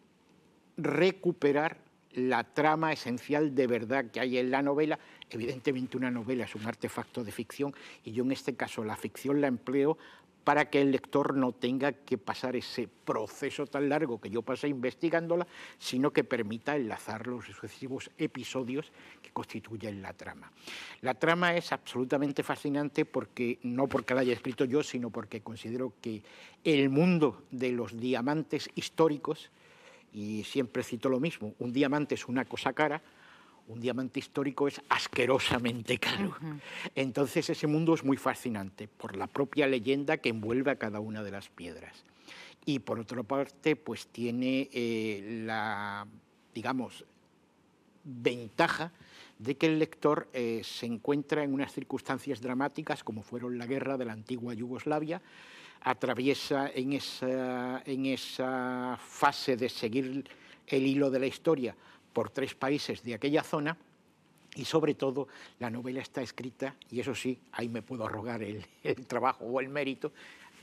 recuperar la trama esencial de verdad que hay en la novela. Evidentemente una novela es un artefacto de ficción y yo en este caso la ficción la empleo para que el lector no tenga que pasar ese proceso tan largo que yo pasé investigándola, sino que permita enlazar los sucesivos episodios que constituyen la trama. La trama es absolutamente fascinante porque no porque la haya escrito yo, sino porque considero que el mundo de los diamantes históricos, y siempre cito lo mismo, un diamante es una cosa cara, un diamante histórico es asquerosamente caro. Entonces ese mundo es muy fascinante por la propia leyenda que envuelve a cada una de las piedras. Y por otra parte, pues tiene eh, la, digamos, ventaja de que el lector eh, se encuentra en unas circunstancias dramáticas como fueron la guerra de la antigua Yugoslavia, atraviesa en esa, en esa fase de seguir el hilo de la historia por tres países de aquella zona y sobre todo la novela está escrita, y eso sí, ahí me puedo arrogar el, trabajo o el mérito,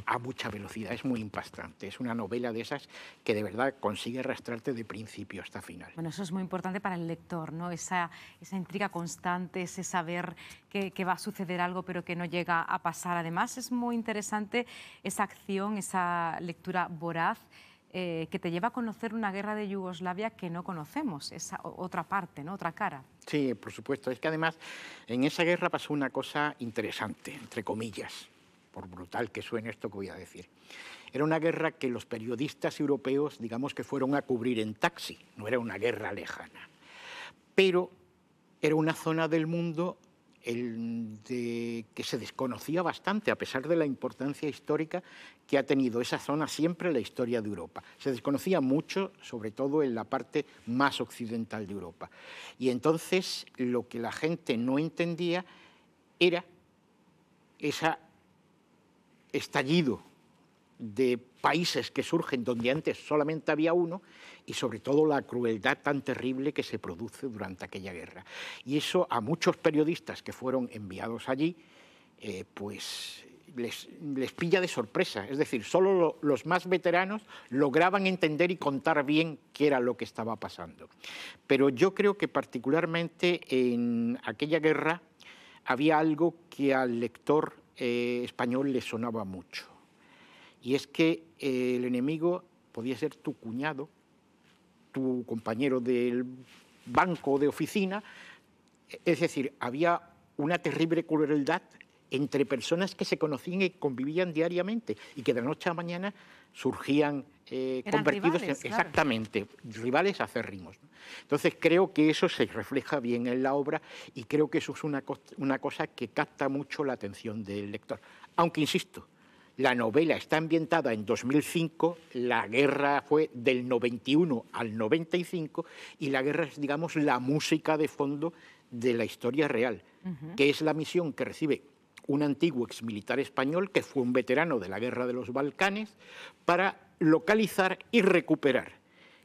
a mucha velocidad, es muy impactante. Es una novela de esas que de verdad consigue arrastrarte de principio hasta final. Bueno, eso es muy importante para el lector, ¿no? Esa, intriga constante, ese saber que, va a suceder algo pero que no llega a pasar. Además, es muy interesante esa acción, esa lectura voraz. Eh, que te lleva a conocer una guerra de Yugoslavia que no conocemos, esa otra parte, ¿no? otra cara. Sí, por supuesto. Es que además en esa guerra pasó una cosa interesante, entre comillas, por brutal que suene esto que voy a decir. Era una guerra que los periodistas europeos, digamos que fueron a cubrir en taxi, no era una guerra lejana. Pero era una zona del mundo que se desconocía bastante, a pesar de la importancia histórica que ha tenido esa zona siempre en la historia de Europa. Se desconocía mucho, sobre todo en la parte más occidental de Europa. Y entonces lo que la gente no entendía era ese estallido de países que surgen donde antes solamente había uno y sobre todo la crueldad tan terrible que se produce durante aquella guerra. Y eso a muchos periodistas que fueron enviados allí, eh, pues les, pilla de sorpresa. Es decir, solo los más veteranos lograban entender y contar bien qué era lo que estaba pasando. Pero yo creo que particularmente en aquella guerra había algo que al lector eh, español le sonaba mucho. Y es que eh, el enemigo podía ser tu cuñado, tu compañero del banco de oficina. Es decir, había una terrible crueldad entre personas que se conocían y convivían diariamente y que de noche a mañana surgían eh, convertidos en exactamente rivales acérrimos. Entonces creo que eso se refleja bien en la obra y creo que eso es una, cosa que capta mucho la atención del lector. Aunque insisto, la novela está ambientada en 2005, la guerra fue del 91 al 95 y la guerra es, digamos, la música de fondo de la historia real, que es la misión que recibe un antiguo exmilitar español que fue un veterano de la Guerra de los Balcanes, para localizar y recuperar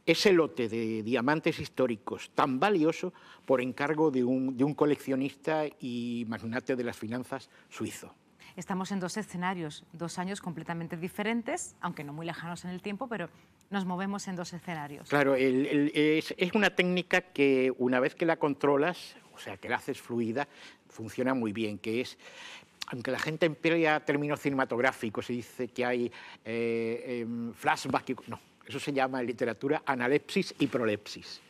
ese lote de diamantes históricos tan valioso por encargo de un, coleccionista y magnate de las finanzas suizo. Estamos en dos escenarios, dos años completamente diferentes, aunque no muy lejanos en el tiempo, pero nos movemos en dos escenarios. Claro, es, es una técnica que una vez que la controlas, o sea, que la haces fluida, funciona muy bien, que es aunque la gente emplea términos cinematográficos y dice que hay eh, em, flashbacks, no, eso se llama en literatura analepsis y prolepsis.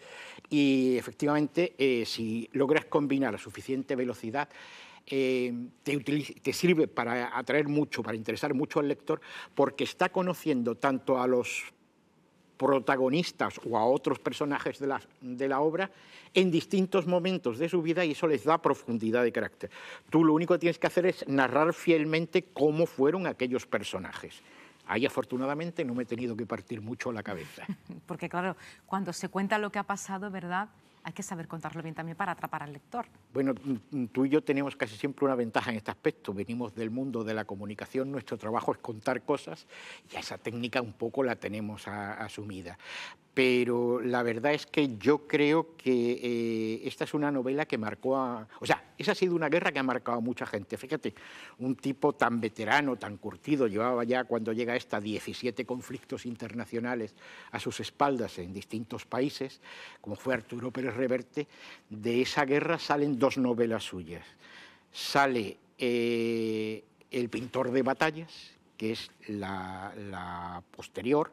Y efectivamente, eh, si logras combinar a suficiente velocidad, em, te, sirve para atraer mucho, para interesar mucho al lector, porque está conociendo tanto a los protagonistas o a otros personajes de la, de la, obra en distintos momentos de su vida y eso les da profundidad de carácter. Tú lo único que tienes que hacer es narrar fielmente cómo fueron aquellos personajes. Ahí afortunadamente no me he tenido que partir mucho la cabeza. Porque claro, cuando se cuenta lo que ha pasado, ¿verdad? hay que saber contarlo bien también para atrapar al lector. Bueno, mm, tú y yo tenemos casi siempre una ventaja en este aspecto. Venimos del mundo de la comunicación, nuestro trabajo es contar cosas y esa técnica un poco la tenemos asumida pero la verdad es que yo creo que eh, esta es una novela que marcó a... O sea, esa ha sido una guerra que ha marcado a mucha gente. Fíjate, un tipo tan veterano, tan curtido, llevaba ya cuando llega esta 17 conflictos internacionales a sus espaldas en distintos países, como fue Arturo Pérez Reverte, de esa guerra salen dos novelas suyas. Sale eh, El pintor de batallas, que es la posterior,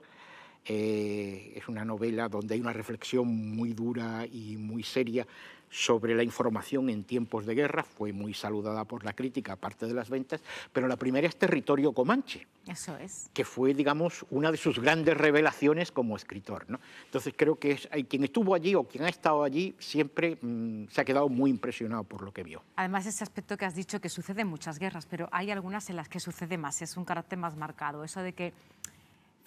eh, es una novela donde hay una reflexión muy dura y muy seria sobre la información en tiempos de guerra, fue muy saludada por la crítica, aparte de las ventas, pero la primera es Territorio Comanche. Eso es. Que fue, digamos, una de sus grandes revelaciones como escritor. ¿no? Entonces creo que quien estuvo allí o quien ha estado allí siempre mm, se ha quedado muy impresionado por lo que vio. Además, ese aspecto que has dicho que sucede en muchas guerras, pero hay algunas en las que sucede más, es un carácter más marcado, eso de que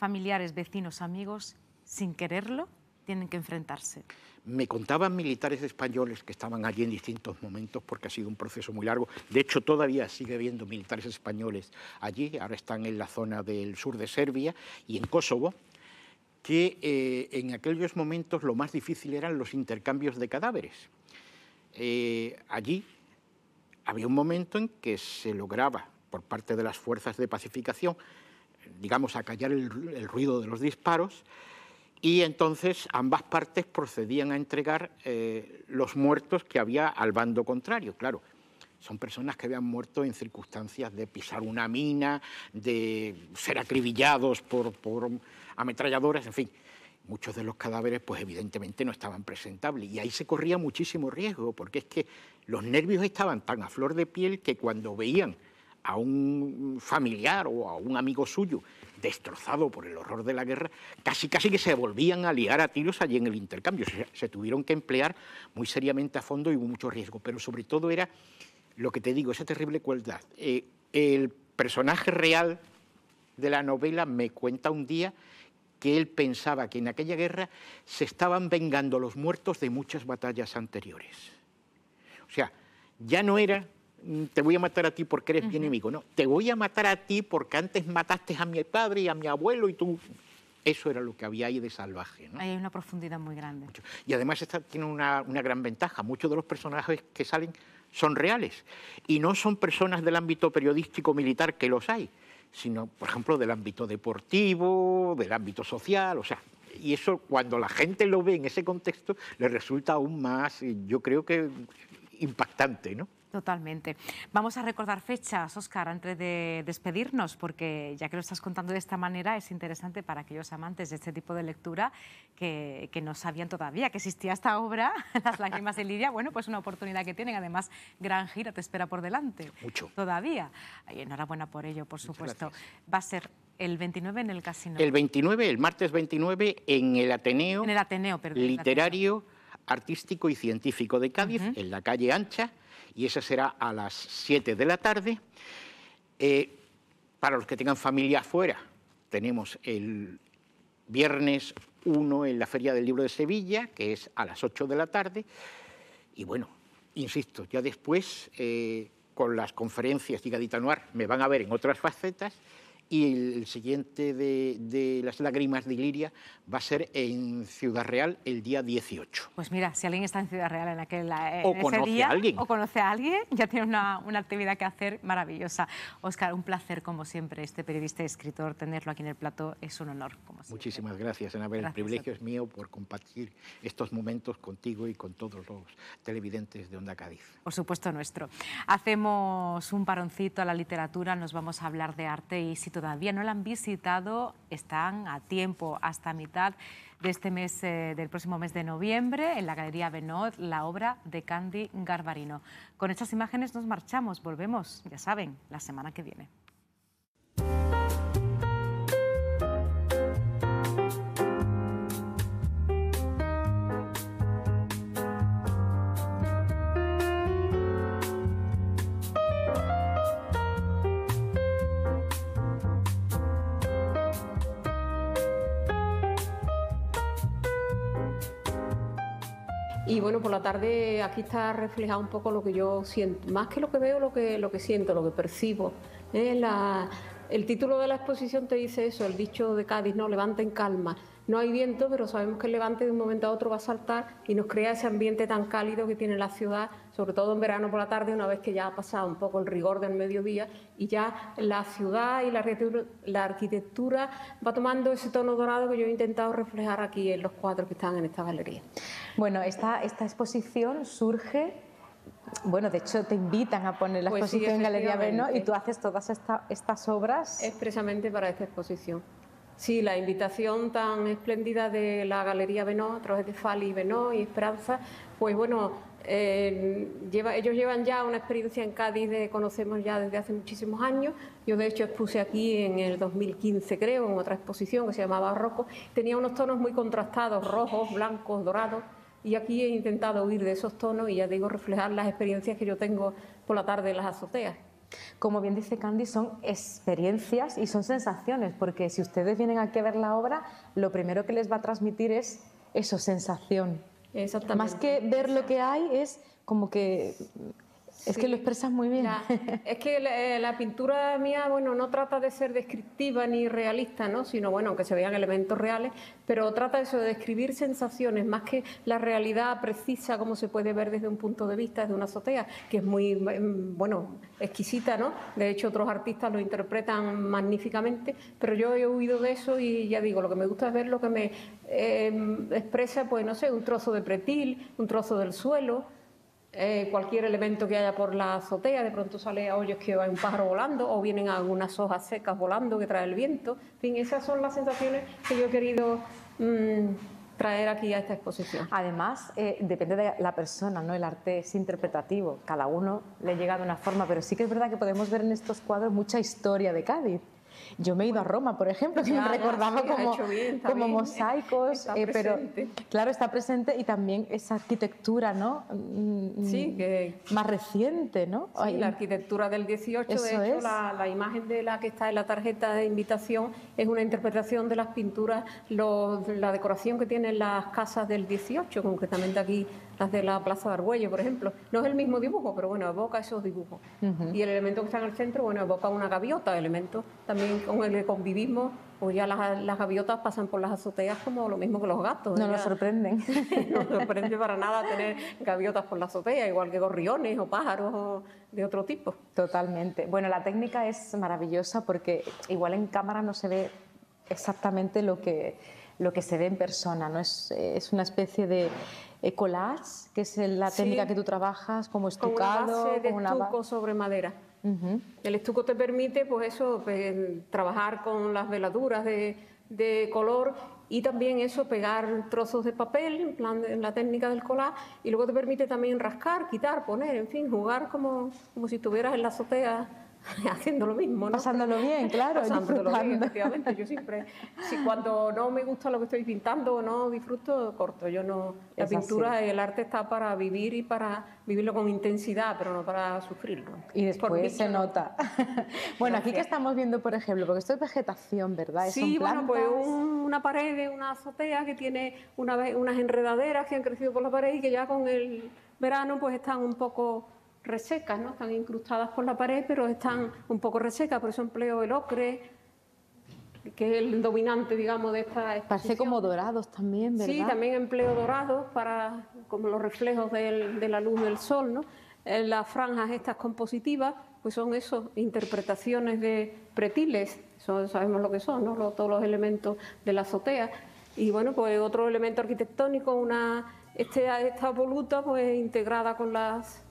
familiares, vecinos, amigos, sin quererlo, tienen que enfrentarse. Me contaban militares españoles que estaban allí en distintos momentos porque ha sido un proceso muy largo. De hecho, todavía sigue habiendo militares españoles allí. Ahora están en la zona del sur de Serbia y en Kosovo que eh, en aquellos momentos lo más difícil eran los intercambios de cadáveres. Eh, allí había un momento en que se lograba por parte de las fuerzas de pacificación digamos, callar el, el ruido de los disparos y entonces ambas partes procedían a entregar eh, los muertos que había al bando contrario, claro. Son personas que habían muerto en circunstancias de pisar una mina, de ser acribillados por, por ametralladoras, en fin. Muchos de los cadáveres, pues evidentemente no estaban presentables. Y ahí se corría muchísimo riesgo, porque es que los nervios estaban tan a flor de piel que cuando veían a un familiar o a un amigo suyo destrozado por el horror de la guerra, casi casi que se volvían a liar a tiros allí en el intercambio. Se, tuvieron que emplear muy seriamente a fondo y hubo mucho riesgo, pero sobre todo era lo que te digo, esa terrible crueldad. Eh, el personaje real de la novela me cuenta un día que él pensaba que en aquella guerra se estaban vengando los muertos de muchas batallas anteriores. O sea, ya no era Mm, te voy a matar a ti porque eres mi enemigo. No, te voy a matar a ti porque antes mataste a mi padre y a mi abuelo y tú. Eso era lo que había ahí de salvaje. hay una profundidad muy grande. Y además esta tiene una, una gran ventaja. Muchos de los personajes que salen son reales y no son personas del ámbito periodístico militar que los hay, sino, por ejemplo, del ámbito deportivo, del ámbito social, o sea, y eso cuando la gente lo ve en ese contexto le resulta aún más, eh, yo creo que impactante, ¿no? Totalmente. Vamos a recordar fechas, Oscar, antes de despedirnos, porque ya que lo estás contando de esta manera, es interesante para aquellos amantes de este tipo de lectura que, no sabían todavía que existía esta obra, Las lágrimas de Lidia. Bueno, pues una oportunidad que tienen. Además, gran gira te espera por delante. Mucho. Todavía. Y enhorabuena por ello, por supuesto. Va a ser el 29 en el casino. El 29, el martes 29, en el Ateneo. En el Ateneo, perdón. Literario, artístico y científico de Cádiz, en la calle Ancha y esa será a las 7 de la tarde. Eh, para los que tengan familia afuera, tenemos el viernes 1 en la Feria del Libro de Sevilla, que es a las 8 de la tarde. Y bueno, insisto, ya después, eh, con las conferencias y Gadita Noir, me van a ver en otras facetas y el siguiente de, las lágrimas de Iliria va a ser en Ciudad Real el día 18. Pues mira, si alguien está en Ciudad Real en aquel eh, o ese día, alguien. o conoce a alguien, ya tiene una, actividad que hacer maravillosa. Oscar, un placer como siempre, este periodista y escritor, tenerlo aquí en el plato es un honor. Muchísimas gracias, Anabel. el privilegio es mío por compartir estos momentos contigo y con todos los televidentes de Onda Cádiz. Por supuesto nuestro. Hacemos un paroncito a la literatura, nos vamos a hablar de arte y si todavía no la han visitado están a tiempo hasta mitad de este mes, eh, del próximo mes de noviembre, en la Galería Benot, la obra de Candy Garbarino. Con estas imágenes nos marchamos, volvemos, ya saben, la semana que viene. por la tarde aquí está reflejado un poco lo que yo siento, más que lo que veo, lo que, lo que siento, lo que percibo. Eh, el título de la exposición te dice eso, el dicho de Cádiz, no, levanta en calma. No hay viento, pero sabemos que el levante de un momento a otro va a saltar y nos crea ese ambiente tan cálido que tiene la ciudad sobre todo en verano por la tarde, una vez que ya ha pasado un poco el rigor del mediodía y ya la ciudad y la arquitectura, va tomando ese tono dorado que yo he intentado reflejar aquí en los cuadros que están en esta galería. Bueno, esta, exposición surge bueno, de hecho te invitan a poner la pues exposición en Galería Venó y tú haces todas estas obras. Expresamente para esta exposición. Sí, la invitación tan espléndida de la Galería Benó a través de Fali, y Esperanza, pues bueno, eh, ellos llevan ya una experiencia en Cádiz ...que conocemos ya desde hace muchísimos años. Yo de hecho expuse aquí en el 2015, creo, en otra exposición que se llamaba Barroco. Tenía unos tonos muy contrastados, rojos, blancos, dorados. Y aquí he intentado huir de esos tonos y ya digo, reflejar las experiencias que yo tengo por la tarde en las azoteas. Como bien dice Candy, son experiencias y son sensaciones, porque si ustedes vienen aquí a ver la obra, lo primero que les va a transmitir es eso, sensación, Exactamente. Más que ver lo que hay, es como que es que lo expresas muy bien. es que eh, la, pintura mía, bueno, no trata de ser descriptiva ni realista, ¿no? Sino, bueno, que se vean elementos reales, pero trata eso de describir sensaciones, más que la realidad precisa, como se puede ver desde un punto de vista, desde una azotea, que es muy, mm, mm, bueno, exquisita, ¿no? De hecho, otros artistas lo interpretan magníficamente, pero yo he oído de eso y ya digo, lo que me gusta es ver lo que me eh, expresa, pues, no sé, un trozo de pretil, un trozo del suelo eh, cualquier elemento que haya por la azotea, de pronto sale a hoyos que va un pájaro volando o vienen algunas hojas secas volando que trae el viento. En fin, esas son las sensaciones que yo he querido mm, traer aquí a esta exposición. Además, eh, depende de la persona, ¿no? El arte es interpretativo, cada uno le llega de una forma, pero sí que es verdad que podemos ver en estos cuadros mucha historia de Cádiz. Yo me he ido a Roma, por ejemplo, que me recordaba como, mosaicos, eh, pero claro, está presente y también esa arquitectura ¿no? Mm, sí, mm, que, más reciente. ¿no? Sí, la arquitectura del 18, de hecho, la, imagen de la que está en la tarjeta de invitación es una interpretación de las pinturas, la decoración que tienen las casas del 18, concretamente aquí las de la Plaza de Argüello, por ejemplo. No es el mismo dibujo, pero bueno, evoca esos dibujos. Y el elemento que está en el centro, bueno, evoca una gaviota, elemento también con el convivismo... pues ya las, gaviotas pasan por las azoteas como lo mismo que los gatos. No nos sorprenden. no nos sorprende para nada tener gaviotas por la azotea, igual que gorriones o pájaros o de otro tipo. Totalmente. Bueno, la técnica es maravillosa porque igual en cámara no se ve exactamente lo que lo que se ve en persona, ¿no? Es, eh, es una especie de eh, collage, que es la técnica que tú trabajas como estucado. Como de una... estuco sobre madera. El estuco te permite, pues eso, pues, trabajar con las veladuras de, de color y también eso, pegar trozos de papel, en plan en la técnica del collage, y luego te permite también rascar, quitar, poner, en fin, jugar como, como si estuvieras en la azotea haciendo lo mismo. ¿no? Pasándolo bien, claro. Pasándolo bien, efectivamente. Yo siempre, si cuando no me gusta lo que estoy pintando o no disfruto, corto. Yo no. La pintura, el arte está para vivir y para vivirlo con intensidad, pero no para sufrirlo. Y después se nota. bueno, aquí que estamos viendo, por ejemplo, porque esto es vegetación, ¿verdad? Sí, bueno, pues una pared, de una azotea que tiene una, unas enredaderas que han crecido por la pared y que ya con el verano pues están un poco resecas, ¿no? Están incrustadas por la pared, pero están un poco resecas, por eso empleo el ocre, que es el dominante, digamos, de esta exposición. Parece como dorados también, ¿verdad? Sí, también empleo dorados para como los reflejos de la luz del sol, ¿no? Eh, las franjas estas compositivas, pues son eso, interpretaciones de pretiles, sabemos lo que son, ¿no? todos los elementos de la azotea. Y bueno, pues otro elemento arquitectónico, una, este, esta voluta, pues integrada con las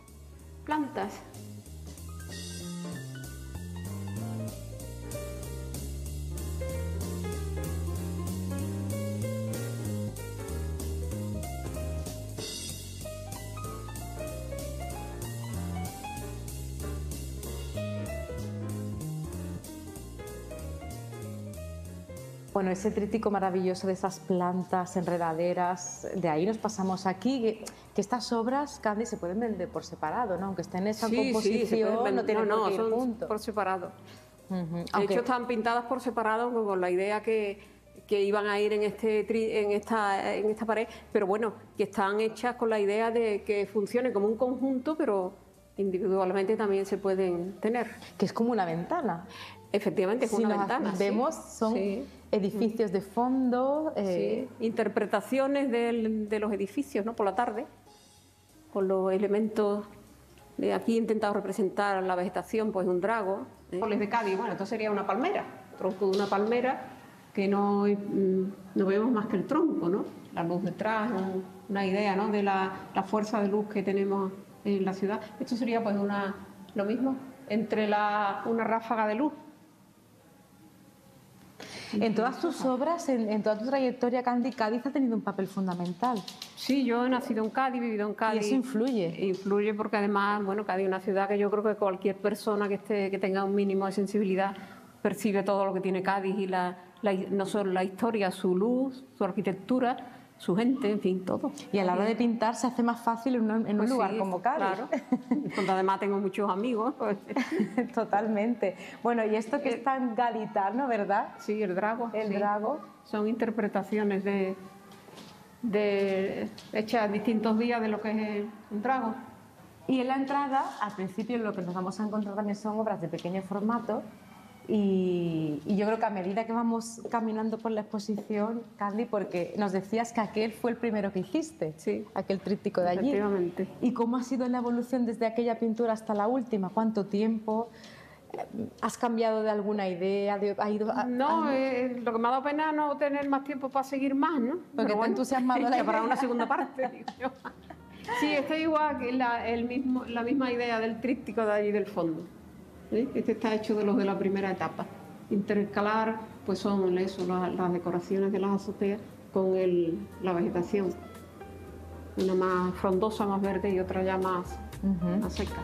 plantas. bueno, ese trítico maravilloso de esas plantas enredaderas, de ahí nos pasamos aquí, estas obras, Candy, se pueden vender por separado, ¿no? Aunque estén en esa composición, no no, no, son por separado. De hecho, están pintadas por separado con la idea que, iban a ir en, este, en, esta, en esta pared, pero bueno, que están hechas con la idea de que funcione como un conjunto, pero individualmente también se pueden tener. Que es como una ventana. Efectivamente, es una ventana. Vemos, son edificios de fondo. Eh, sí. Interpretaciones de los edificios, ¿no? Por la tarde con los elementos de aquí he intentado representar la vegetación, pues un drago. ¿eh? de Cádiz, bueno, esto sería una palmera, tronco de una palmera que no, mm, no vemos más que el tronco, ¿no? La luz detrás, una idea, ¿no? De la, fuerza de luz que tenemos en la ciudad. Esto sería pues una, lo mismo, entre la, una ráfaga de luz en todas tus obras, en, toda tu trayectoria, Candy, Cádiz ha tenido un papel fundamental. Sí, yo he nacido en Cádiz, he vivido en Cádiz. Y eso influye. Influye porque además, bueno, Cádiz es una ciudad que yo creo que cualquier persona que, esté, que tenga un mínimo de sensibilidad percibe todo lo que tiene Cádiz y la, no solo la historia, su luz, su arquitectura, su gente, en fin, todo. Y a la hora de pintar se hace más fácil en, un, pues lugar como Cádiz. Claro. Porque además tengo muchos amigos. Pues, totalmente. Bueno, y esto que eh, es tan galitano, ¿verdad? Sí, el drago. El drago. Son interpretaciones de, de hechas distintos días de lo que es un drago. Y en la entrada, al principio lo que nos vamos a encontrar también son obras de pequeño formato y, yo creo que a medida que vamos caminando por la exposición, Candy, porque nos decías que aquel fue el primero que hiciste, aquel tríptico de allí. ¿Y cómo ha sido la evolución desde aquella pintura hasta la última? ¿Cuánto tiempo? ¿Has cambiado de alguna idea? ha ido no, eh, lo que me ha dado pena no tener más tiempo para seguir más, ¿no? Porque está entusiasmado para una segunda parte, Sí, está igual, que la misma idea del tríptico de allí del fondo. Este está hecho de los de la primera etapa. Intercalar pues son las, decoraciones de las azoteas con la vegetación. Una más frondosa, más verde y otra ya más seca.